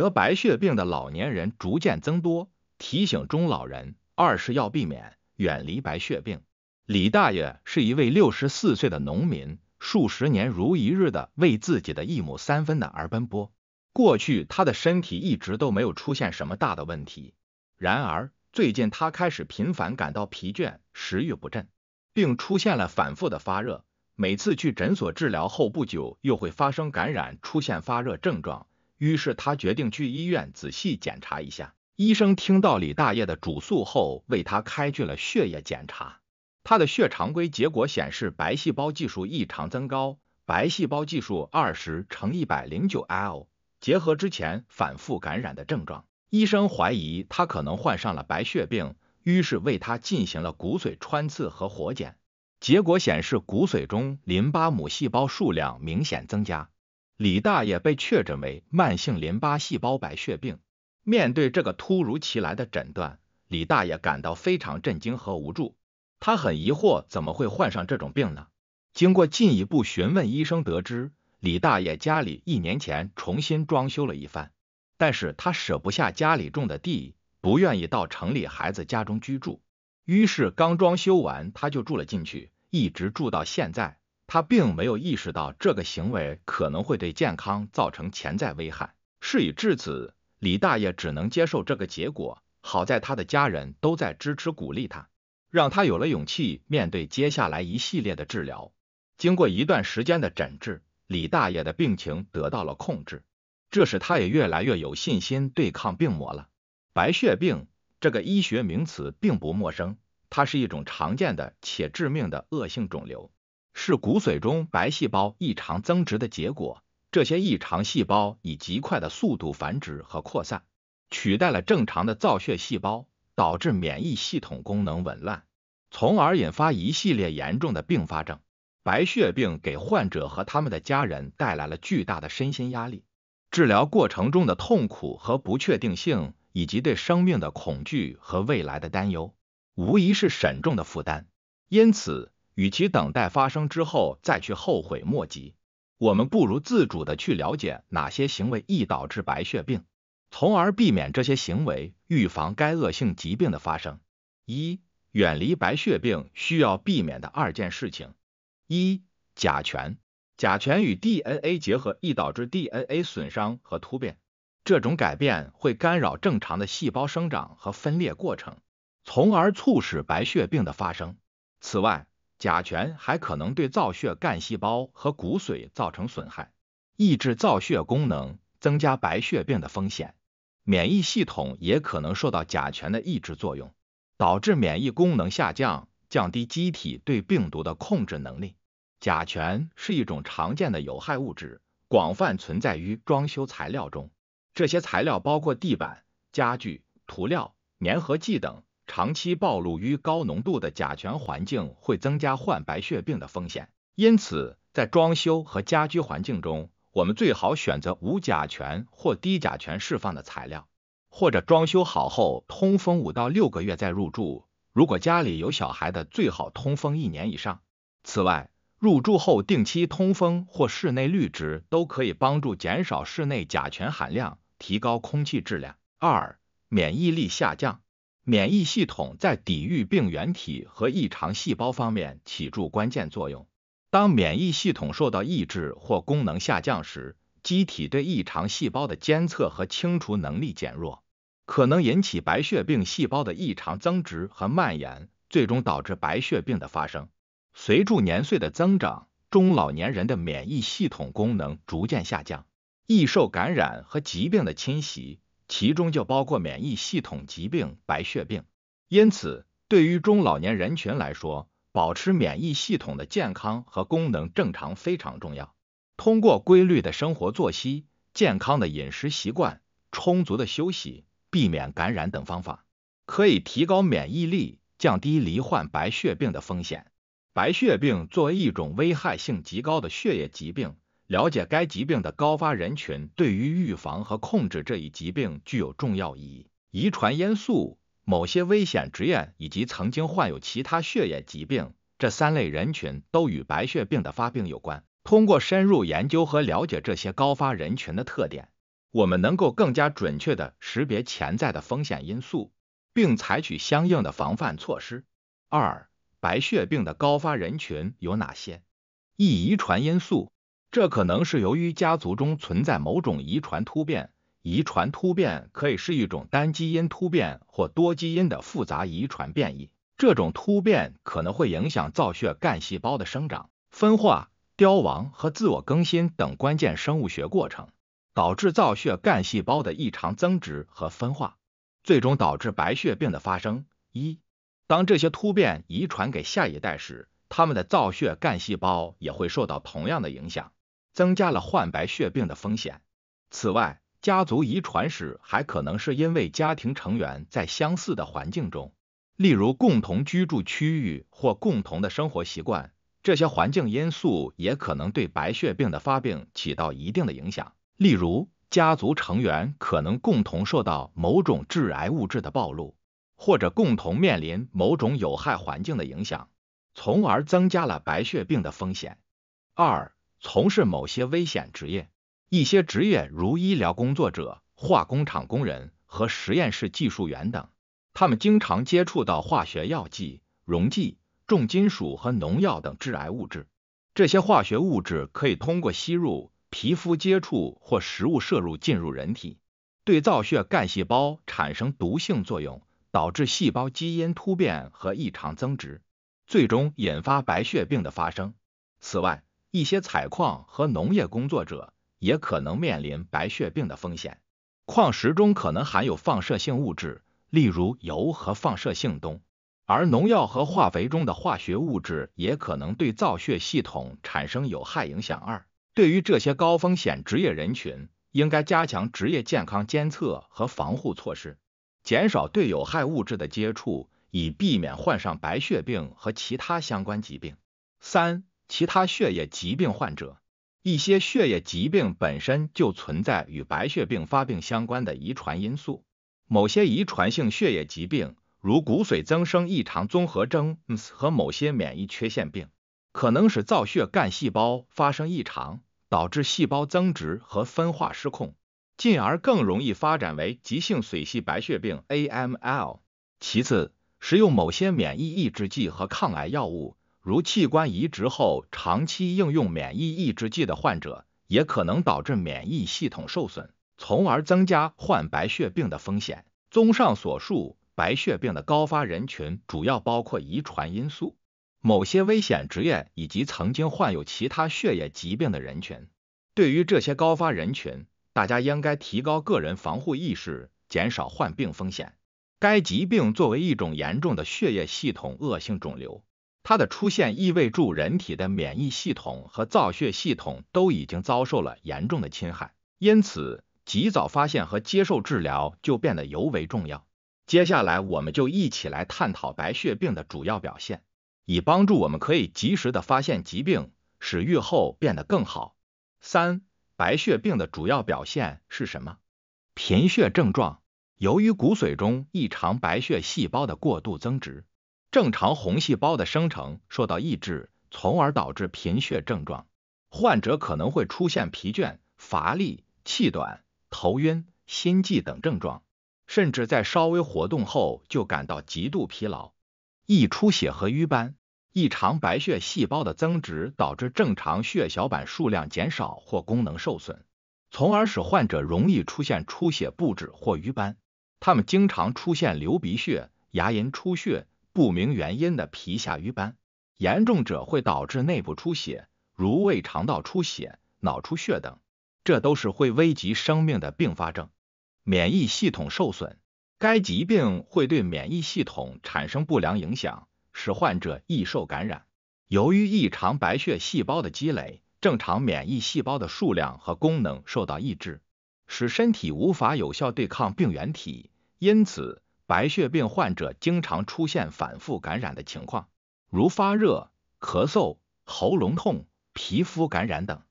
得白血病的老年人逐渐增多，提醒中老人，二是要避免远离白血病。李大爷是一位六十四岁的农民，数十年如一日的为自己的一亩三分的而奔波。过去他的身体一直都没有出现什么大的问题，然而最近他开始频繁感到疲倦、食欲不振，并出现了反复的发热，每次去诊所治疗后不久又会发生感染，出现发热症状。于是他决定去医院仔细检查一下。医生听到李大爷的主诉后，为他开具了血液检查。他的血常规结果显示白细胞计数异常增高，白细胞计数二十乘一百零九 L。结合之前反复感染的症状，医生怀疑他可能患上了白血病，于是为他进行了骨髓穿刺和活检。结果显示骨髓中淋巴母细胞数量明显增加。李大爷被确诊为慢性淋巴细胞白血病。面对这个突如其来的诊断，李大爷感到非常震惊和无助。他很疑惑，怎么会患上这种病呢？经过进一步询问，医生得知，李大爷家里一年前重新装修了一番，但是他舍不下家里种的地，不愿意到城里孩子家中居住，于是刚装修完他就住了进去，一直住到现在。他并没有意识到这个行为可能会对健康造成潜在危害。事已至此，李大爷只能接受这个结果。好在他的家人都在支持鼓励他，让他有了勇气面对接下来一系列的治疗。经过一段时间的诊治，李大爷的病情得到了控制，这使他也越来越有信心对抗病魔了。白血病这个医学名词并不陌生，它是一种常见的且致命的恶性肿瘤。是骨髓中白细胞异常增殖的结果。这些异常细胞以极快的速度繁殖和扩散，取代了正常的造血细胞，导致免疫系统功能紊乱，从而引发一系列严重的并发症。白血病给患者和他们的家人带来了巨大的身心压力。治疗过程中的痛苦和不确定性，以及对生命的恐惧和未来的担忧，无疑是沉重的负担。因此。与其等待发生之后再去后悔莫及，我们不如自主的去了解哪些行为易导致白血病，从而避免这些行为，预防该恶性疾病的发生。一、远离白血病需要避免的二件事情：一、甲醛。甲醛与 DNA 结合易导致 DNA 损伤和突变，这种改变会干扰正常的细胞生长和分裂过程，从而促使白血病的发生。此外，甲醛还可能对造血干细胞和骨髓造成损害，抑制造血功能，增加白血病的风险。免疫系统也可能受到甲醛的抑制作用，导致免疫功能下降，降低机体对病毒的控制能力。甲醛是一种常见的有害物质，广泛存在于装修材料中，这些材料包括地板、家具、涂料、粘合剂等。长期暴露于高浓度的甲醛环境会增加患白血病的风险，因此在装修和家居环境中，我们最好选择无甲醛或低甲醛释放的材料，或者装修好后通风五到六个月再入住。如果家里有小孩的，最好通风一年以上。此外，入住后定期通风或室内绿植都可以帮助减少室内甲醛含量，提高空气质量。二、免疫力下降。免疫系统在抵御病原体和异常细胞方面起着关键作用。当免疫系统受到抑制或功能下降时，机体对异常细胞的监测和清除能力减弱，可能引起白血病细胞的异常增殖和蔓延，最终导致白血病的发生。随着年岁的增长，中老年人的免疫系统功能逐渐下降，易受感染和疾病的侵袭。其中就包括免疫系统疾病、白血病，因此对于中老年人群来说，保持免疫系统的健康和功能正常非常重要。通过规律的生活作息、健康的饮食习惯、充足的休息、避免感染等方法，可以提高免疫力，降低罹患白血病的风险。白血病作为一种危害性极高的血液疾病。了解该疾病的高发人群，对于预防和控制这一疾病具有重要意义。遗传因素、某些危险职业以及曾经患有其他血液疾病，这三类人群都与白血病的发病有关。通过深入研究和了解这些高发人群的特点，我们能够更加准确地识别潜在的风险因素，并采取相应的防范措施。二、白血病的高发人群有哪些？一、遗传因素。这可能是由于家族中存在某种遗传突变，遗传突变可以是一种单基因突变或多基因的复杂遗传变异。这种突变可能会影响造血干细胞的生长、分化、凋亡和自我更新等关键生物学过程，导致造血干细胞的异常增殖和分化，最终导致白血病的发生。一，当这些突变遗传给下一代时，他们的造血干细胞也会受到同样的影响。增加了患白血病的风险。此外，家族遗传史还可能是因为家庭成员在相似的环境中，例如共同居住区域或共同的生活习惯，这些环境因素也可能对白血病的发病起到一定的影响。例如，家族成员可能共同受到某种致癌物质的暴露，或者共同面临某种有害环境的影响，从而增加了白血病的风险。二从事某些危险职业，一些职业如医疗工作者、化工厂工人和实验室技术员等，他们经常接触到化学药剂、溶剂、重金属和农药等致癌物质。这些化学物质可以通过吸入、皮肤接触或食物摄入进入人体，对造血干细胞产生毒性作用，导致细胞基因突变和异常增殖，最终引发白血病的发生。此外，一些采矿和农业工作者也可能面临白血病的风险。矿石中可能含有放射性物质，例如铀和放射性氡，而农药和化肥中的化学物质也可能对造血系统产生有害影响。二，对于这些高风险职业人群，应该加强职业健康监测和防护措施，减少对有害物质的接触，以避免患上白血病和其他相关疾病。三。其他血液疾病患者，一些血液疾病本身就存在与白血病发病相关的遗传因素。某些遗传性血液疾病，如骨髓增生异常综合征和某些免疫缺陷病，可能使造血干细胞发生异常，导致细胞增殖和分化失控，进而更容易发展为急性髓系白血病 （AML）。其次，使用某些免疫抑制剂和抗癌药物。如器官移植后长期应用免疫抑制剂的患者，也可能导致免疫系统受损，从而增加患白血病的风险。综上所述，白血病的高发人群主要包括遗传因素、某些危险职业以及曾经患有其他血液疾病的人群。对于这些高发人群，大家应该提高个人防护意识，减少患病风险。该疾病作为一种严重的血液系统恶性肿瘤。它的出现意味住人体的免疫系统和造血系统都已经遭受了严重的侵害，因此及早发现和接受治疗就变得尤为重要。接下来，我们就一起来探讨白血病的主要表现，以帮助我们可以及时的发现疾病，使愈后变得更好。三、白血病的主要表现是什么？贫血症状，由于骨髓中异常白血细胞的过度增殖。正常红细胞的生成受到抑制，从而导致贫血症状。患者可能会出现疲倦、乏力、气短、头晕、心悸等症状，甚至在稍微活动后就感到极度疲劳。易出血和瘀斑，异常白血细胞的增殖导致正常血小板数量减少或功能受损，从而使患者容易出现出血不止或瘀斑。他们经常出现流鼻血、牙龈出血。不明原因的皮下瘀斑，严重者会导致内部出血，如胃肠道出血、脑出血等，这都是会危及生命的并发症。免疫系统受损，该疾病会对免疫系统产生不良影响，使患者易受感染。由于异常白血细胞的积累，正常免疫细胞的数量和功能受到抑制，使身体无法有效对抗病原体，因此。白血病患者经常出现反复感染的情况，如发热、咳嗽、喉咙痛、皮肤感染等。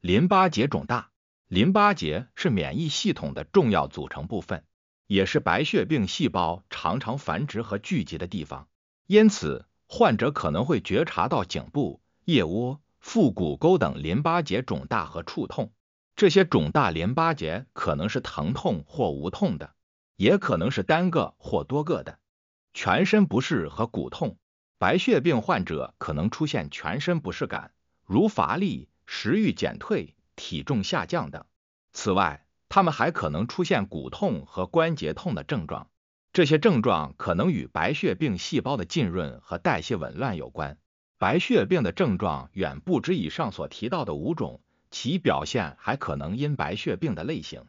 淋巴结肿大，淋巴结是免疫系统的重要组成部分，也是白血病细胞常常繁殖和聚集的地方。因此，患者可能会觉察到颈部、腋窝、腹股沟等淋巴结肿大和触痛。这些肿大淋巴结可能是疼痛或无痛的。也可能是单个或多个的全身不适和骨痛。白血病患者可能出现全身不适感，如乏力、食欲减退、体重下降等。此外，他们还可能出现骨痛和关节痛的症状，这些症状可能与白血病细胞的浸润和代谢紊乱有关。白血病的症状远不止以上所提到的五种，其表现还可能因白血病的类型。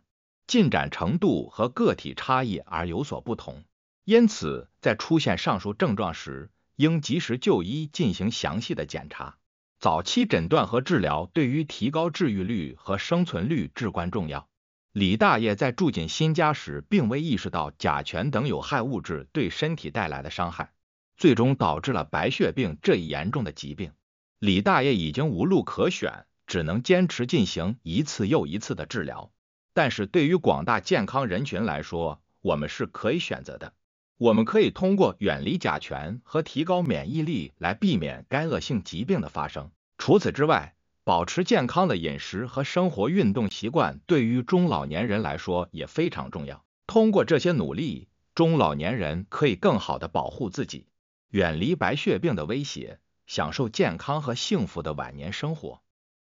进展程度和个体差异而有所不同，因此在出现上述症状时，应及时就医进行详细的检查。早期诊断和治疗对于提高治愈率和生存率至关重要。李大爷在住进新家时，并未意识到甲醛等有害物质对身体带来的伤害，最终导致了白血病这一严重的疾病。李大爷已经无路可选，只能坚持进行一次又一次的治疗。但是对于广大健康人群来说，我们是可以选择的。我们可以通过远离甲醛和提高免疫力来避免该恶性疾病的发生。除此之外，保持健康的饮食和生活运动习惯对于中老年人来说也非常重要。通过这些努力，中老年人可以更好的保护自己，远离白血病的威胁，享受健康和幸福的晚年生活。